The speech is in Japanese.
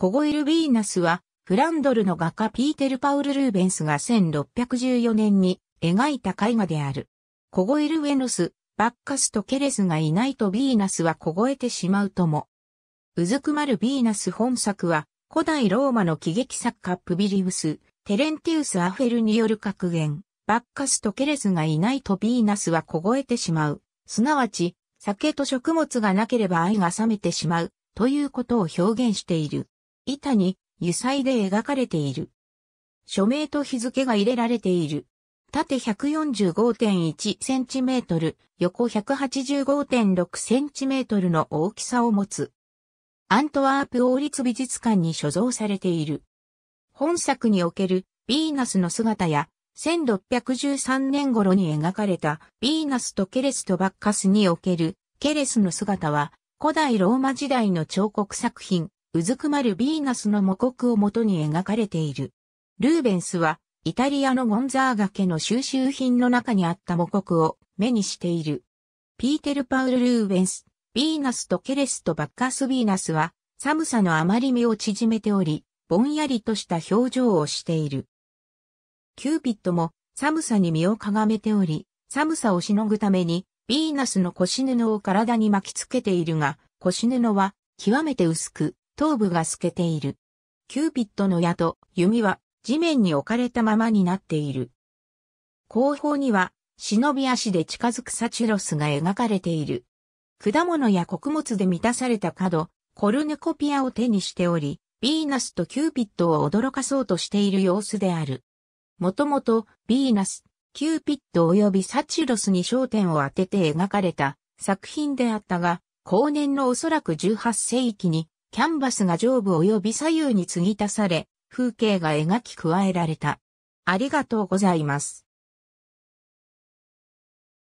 コゴイル・ヴィーナスは、フランドルの画家ピーテル・パウル・ルーベンスが1614年に描いた絵画である。コゴイル・ウェノス、バッカスとケレスがいないとヴィーナスは凍えてしまうとも。うずくまるヴィーナス本作は、古代ローマの喜劇作家プビリウス、テレンティウス・アフェルによる格言、バッカスとケレスがいないとヴィーナスは凍えてしまう。すなわち、酒と食物がなければ愛が冷めてしまう、ということを表現している。板に油彩で描かれている。署名と日付が入れられている。縦 145.1cm、横 185.6cm の大きさを持つ。アントワープ王立美術館に所蔵されている。本作におけるヴィーナスの姿や、1613年頃に描かれたヴィーナスとケレスとバッカスにおけるケレスの姿は、古代ローマ時代の彫刻作品、うずくまるヴィーナスの母国をもとに描かれている。ルーベンスは、イタリアのゴンザーガ家の収集品の中にあった母国を目にしている。ピーテル・パウル・ルーベンス、ヴィーナスとケレスとバッカス・ヴィーナスは、寒さのあまり身を縮めており、ぼんやりとした表情をしている。キューピッドも寒さに身をかがめており、寒さをしのぐために、ヴィーナスの腰布を体に巻きつけているが、腰布は極めて薄く、頭部が透けている。キューピッドの矢と弓は地面に置かれたままになっている。後方には忍び足で近づくサチュロスが描かれている。果物や穀物で満たされた角、コルヌコピアを手にしており、ヴィーナスとキューピッドを驚かそうとしている様子である。もともと、ヴィーナス、キューピッド及びサチュロスに焦点を当てて描かれた作品であったが、後年のおそらく18世紀にキャンバスが上部及び左右に継ぎ足され、風景が描き加えられた。ありがとうございます。